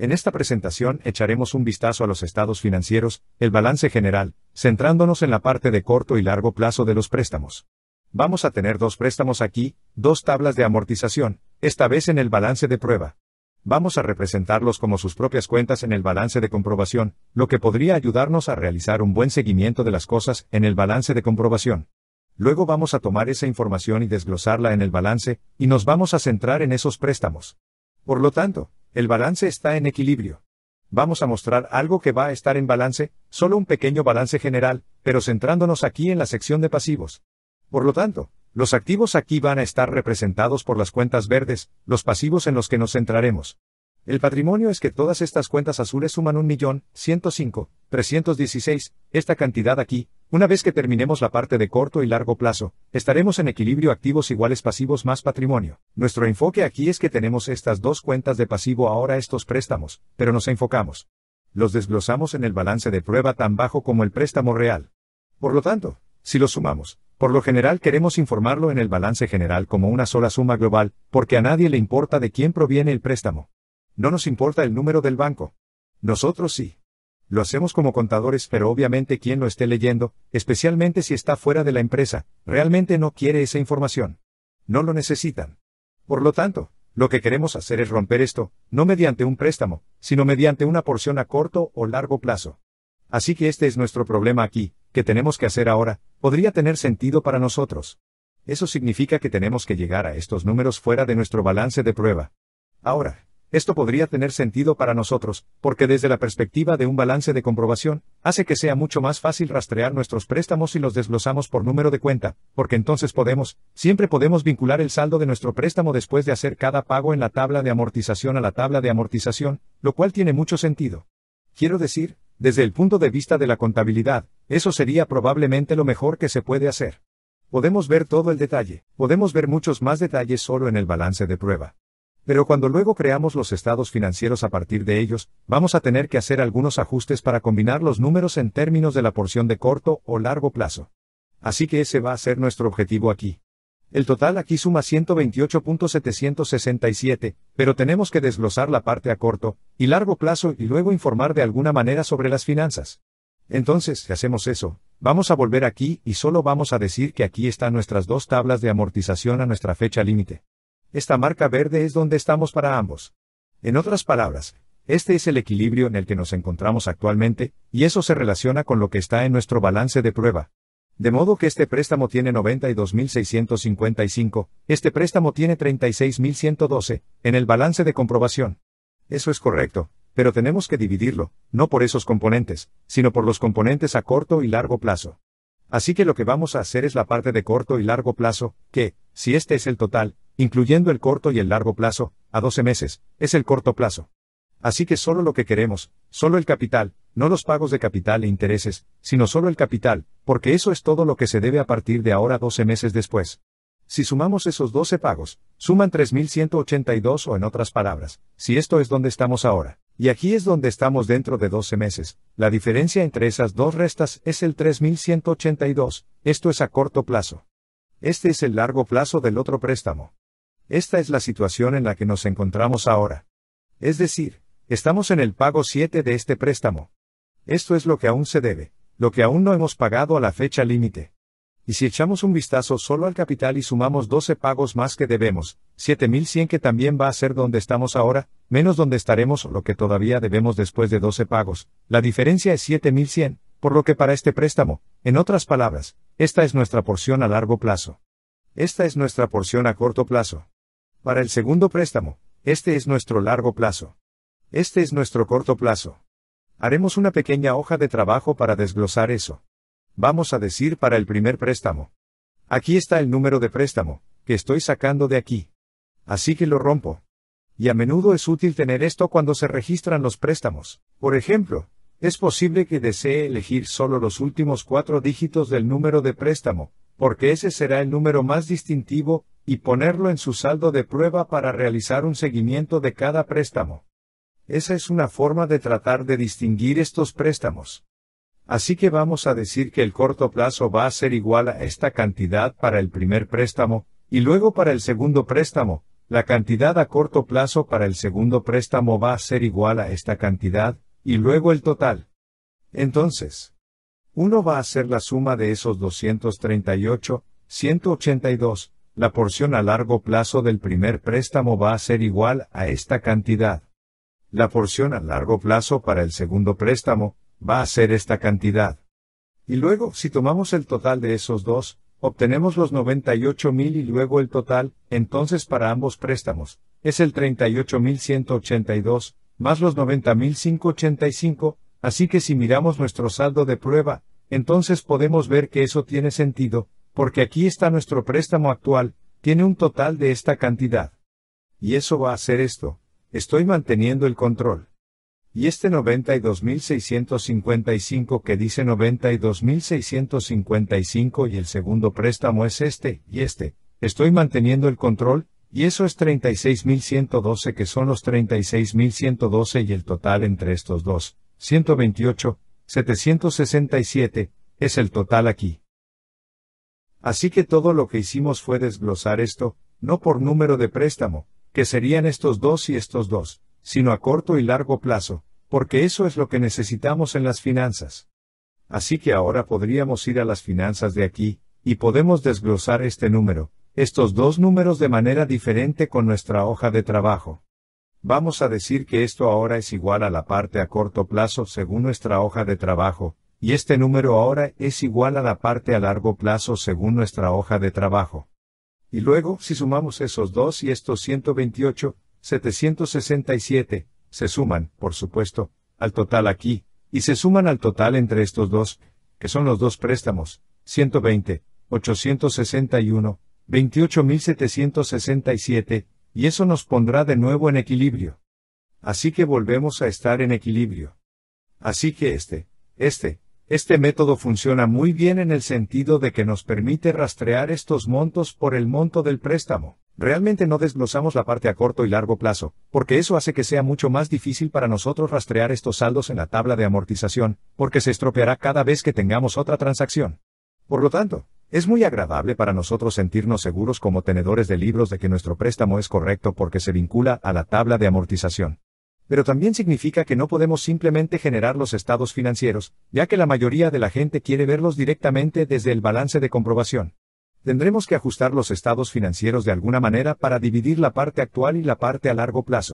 En esta presentación echaremos un vistazo a los estados financieros, el balance general, centrándonos en la parte de corto y largo plazo de los préstamos. Vamos a tener dos préstamos aquí, dos tablas de amortización, esta vez en el balance de prueba. Vamos a representarlos como sus propias cuentas en el balance de comprobación, lo que podría ayudarnos a realizar un buen seguimiento de las cosas en el balance de comprobación. Luego vamos a tomar esa información y desglosarla en el balance, y nos vamos a centrar en esos préstamos. Por lo tanto, el balance está en equilibrio. Vamos a mostrar algo que va a estar en balance, solo un pequeño balance general, pero centrándonos aquí en la sección de pasivos. Por lo tanto, los activos aquí van a estar representados por las cuentas verdes, los pasivos en los que nos centraremos. El patrimonio es que todas estas cuentas azules suman 1.105.316, esta cantidad aquí, una vez que terminemos la parte de corto y largo plazo, estaremos en equilibrio activos iguales pasivos más patrimonio. Nuestro enfoque aquí es que tenemos estas dos cuentas de pasivo ahora estos préstamos, pero nos enfocamos. Los desglosamos en el balance de prueba tan bajo como el préstamo real. Por lo tanto, si los sumamos, por lo general queremos informarlo en el balance general como una sola suma global, porque a nadie le importa de quién proviene el préstamo. No nos importa el número del banco. Nosotros sí. Lo hacemos como contadores, pero obviamente quien lo esté leyendo, especialmente si está fuera de la empresa, realmente no quiere esa información. No lo necesitan. Por lo tanto, lo que queremos hacer es romper esto, no mediante un préstamo, sino mediante una porción a corto o largo plazo. Así que este es nuestro problema aquí, que tenemos que hacer ahora, podría tener sentido para nosotros. Eso significa que tenemos que llegar a estos números fuera de nuestro balance de prueba. Ahora, esto podría tener sentido para nosotros, porque desde la perspectiva de un balance de comprobación, hace que sea mucho más fácil rastrear nuestros préstamos si los desglosamos por número de cuenta, porque entonces podemos, siempre podemos vincular el saldo de nuestro préstamo después de hacer cada pago en la tabla de amortización a la tabla de amortización, lo cual tiene mucho sentido. Quiero decir, desde el punto de vista de la contabilidad, eso sería probablemente lo mejor que se puede hacer. Podemos ver todo el detalle, podemos ver muchos más detalles solo en el balance de prueba. Pero cuando luego creamos los estados financieros a partir de ellos, vamos a tener que hacer algunos ajustes para combinar los números en términos de la porción de corto o largo plazo. Así que ese va a ser nuestro objetivo aquí. El total aquí suma 128.767, pero tenemos que desglosar la parte a corto y largo plazo y luego informar de alguna manera sobre las finanzas. Entonces, si hacemos eso, vamos a volver aquí y solo vamos a decir que aquí están nuestras dos tablas de amortización a nuestra fecha límite. Esta marca verde es donde estamos para ambos. En otras palabras, este es el equilibrio en el que nos encontramos actualmente, y eso se relaciona con lo que está en nuestro balance de prueba. De modo que este préstamo tiene 92.655, este préstamo tiene 36.112, en el balance de comprobación. Eso es correcto, pero tenemos que dividirlo, no por esos componentes, sino por los componentes a corto y largo plazo. Así que lo que vamos a hacer es la parte de corto y largo plazo, que, si este es el total, incluyendo el corto y el largo plazo, a 12 meses, es el corto plazo. Así que solo lo que queremos, solo el capital, no los pagos de capital e intereses, sino solo el capital, porque eso es todo lo que se debe a partir de ahora 12 meses después. Si sumamos esos 12 pagos, suman 3.182 o en otras palabras, si esto es donde estamos ahora, y aquí es donde estamos dentro de 12 meses, la diferencia entre esas dos restas es el 3.182, esto es a corto plazo. Este es el largo plazo del otro préstamo. Esta es la situación en la que nos encontramos ahora. Es decir, estamos en el pago 7 de este préstamo. Esto es lo que aún se debe, lo que aún no hemos pagado a la fecha límite. Y si echamos un vistazo solo al capital y sumamos 12 pagos más que debemos, 7100 que también va a ser donde estamos ahora, menos donde estaremos o lo que todavía debemos después de 12 pagos, la diferencia es 7100, por lo que para este préstamo, en otras palabras, esta es nuestra porción a largo plazo. Esta es nuestra porción a corto plazo. Para el segundo préstamo, este es nuestro largo plazo. Este es nuestro corto plazo. Haremos una pequeña hoja de trabajo para desglosar eso. Vamos a decir para el primer préstamo. Aquí está el número de préstamo, que estoy sacando de aquí. Así que lo rompo. Y a menudo es útil tener esto cuando se registran los préstamos. Por ejemplo, es posible que desee elegir solo los últimos cuatro dígitos del número de préstamo, porque ese será el número más distintivo, y ponerlo en su saldo de prueba para realizar un seguimiento de cada préstamo. Esa es una forma de tratar de distinguir estos préstamos. Así que vamos a decir que el corto plazo va a ser igual a esta cantidad para el primer préstamo, y luego para el segundo préstamo, la cantidad a corto plazo para el segundo préstamo va a ser igual a esta cantidad, y luego el total. Entonces, uno va a ser la suma de esos 238, 182, la porción a largo plazo del primer préstamo va a ser igual a esta cantidad. La porción a largo plazo para el segundo préstamo, va a ser esta cantidad. Y luego, si tomamos el total de esos dos, obtenemos los 98.000 y luego el total, entonces para ambos préstamos, es el 38.182, más los 90.585, así que si miramos nuestro saldo de prueba, entonces podemos ver que eso tiene sentido, porque aquí está nuestro préstamo actual, tiene un total de esta cantidad. Y eso va a ser esto, estoy manteniendo el control. Y este 92.655 que dice 92.655 y el segundo préstamo es este, y este, estoy manteniendo el control, y eso es 36.112 que son los 36.112 y el total entre estos dos, 128, 767, es el total aquí. Así que todo lo que hicimos fue desglosar esto, no por número de préstamo, que serían estos dos y estos dos, sino a corto y largo plazo, porque eso es lo que necesitamos en las finanzas. Así que ahora podríamos ir a las finanzas de aquí, y podemos desglosar este número, estos dos números de manera diferente con nuestra hoja de trabajo. Vamos a decir que esto ahora es igual a la parte a corto plazo según nuestra hoja de trabajo, y este número ahora es igual a la parte a largo plazo según nuestra hoja de trabajo. Y luego, si sumamos esos dos y estos 128, 767, se suman, por supuesto, al total aquí, y se suman al total entre estos dos, que son los dos préstamos, 120, 861, 28.767, y eso nos pondrá de nuevo en equilibrio. Así que volvemos a estar en equilibrio. Así que este, este, este método funciona muy bien en el sentido de que nos permite rastrear estos montos por el monto del préstamo. Realmente no desglosamos la parte a corto y largo plazo, porque eso hace que sea mucho más difícil para nosotros rastrear estos saldos en la tabla de amortización, porque se estropeará cada vez que tengamos otra transacción. Por lo tanto, es muy agradable para nosotros sentirnos seguros como tenedores de libros de que nuestro préstamo es correcto porque se vincula a la tabla de amortización pero también significa que no podemos simplemente generar los estados financieros, ya que la mayoría de la gente quiere verlos directamente desde el balance de comprobación. Tendremos que ajustar los estados financieros de alguna manera para dividir la parte actual y la parte a largo plazo.